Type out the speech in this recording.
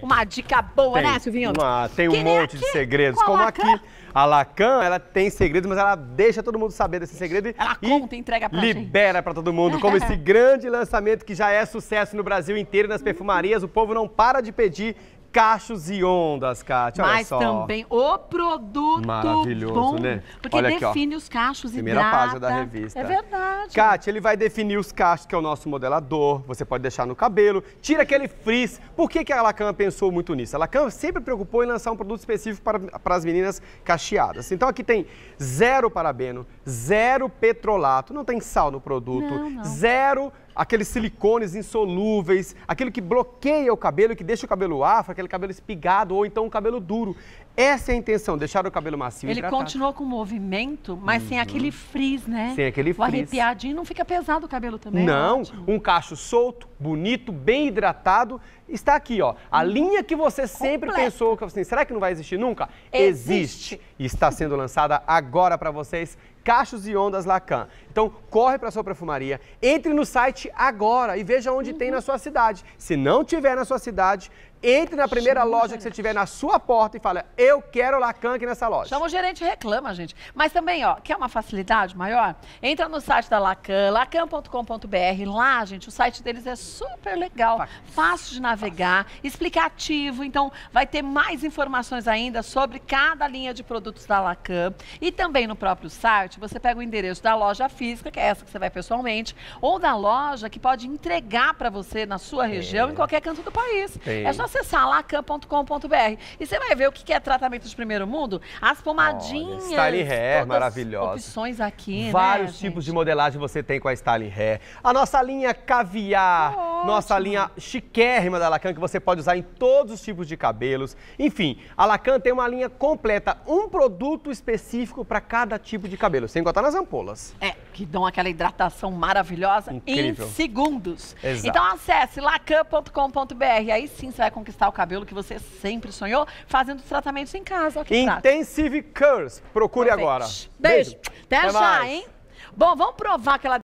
Uma dica boa, tem, né, Silvinho? Uma, tem um que é monte de segredos. como Lacan. aqui, a Lacan, ela tem segredos, mas ela deixa todo mundo saber desse segredo. Ela e conta, entrega pra libera para todo mundo. Como esse grande lançamento que já é sucesso no Brasil inteiro, nas perfumarias. O povo não para de pedir Cachos e ondas, Kátia, olha Mas só. também o produto Maravilhoso, bom, né? Porque olha define aqui, os cachos e Primeira página da revista. É verdade. Kátia, ele vai definir os cachos, que é o nosso modelador, você pode deixar no cabelo, tira aquele frizz. Por que, que a Lacan pensou muito nisso? A Lacan sempre preocupou em lançar um produto específico para, para as meninas cacheadas. Então aqui tem zero parabeno, zero petrolato, não tem sal no produto, não, não. zero aqueles silicones insolúveis, aquilo que bloqueia o cabelo, que deixa o cabelo afro, aquele cabelo espigado ou então o cabelo duro. Essa é a intenção, deixar o cabelo macio Ele continua com o movimento, mas uhum. sem aquele frizz, né? Sem aquele frizz. O arrepiadinho não fica pesado o cabelo também. É não, é um cacho solto, bonito, bem hidratado. Está aqui, ó. A uhum. linha que você sempre Completo. pensou, que assim, será que não vai existir nunca? Existe. Existe. E está sendo lançada agora para vocês Cachos e Ondas Lacan. Então, corre para sua perfumaria, entre no site agora e veja onde uhum. tem na sua cidade. Se não tiver na sua cidade, entre na primeira Chama loja que você tiver na sua porta e fala, eu quero Lacan aqui nessa loja. Chama o gerente e reclama, gente. Mas também, ó, quer uma facilidade maior? Entra no site da Lacan, lacan.com.br. Lá, gente, o site deles é super legal, fácil, de navegar, fácil. explicativo. Então, vai ter mais informações ainda sobre cada linha de produtos da Lacan. E também no próprio site, você pega o endereço da loja física, que é essa que você vai pessoalmente, ou da loja que pode entregar para você na sua região, é. em qualquer canto do país. É. É acessar lacan.com.br. E você vai ver o que é tratamento de primeiro mundo, as pomadinhas. Olha, Style Hair, maravilhosa. opções aqui, né, Vários né, tipos gente? de modelagem você tem com a Style Hair. A nossa linha Caviar. Oh ótimo. Nossa linha chiquérrima da Lacan, que você pode usar em todos os tipos de cabelos. Enfim, a Lacan tem uma linha completa, um produto específico para cada tipo de cabelo, sem contar nas ampolas. É, que dão aquela hidratação maravilhosa Incrível. em segundos. Exato. Então acesse lacan.com.br, aí sim você vai conquistar o cabelo que você sempre sonhou, fazendo os tratamentos em casa. Intensive Curls, procure Perfeito. agora. Beijo. Beijo. Até, Até já, mais. hein? Bom, vamos provar aquela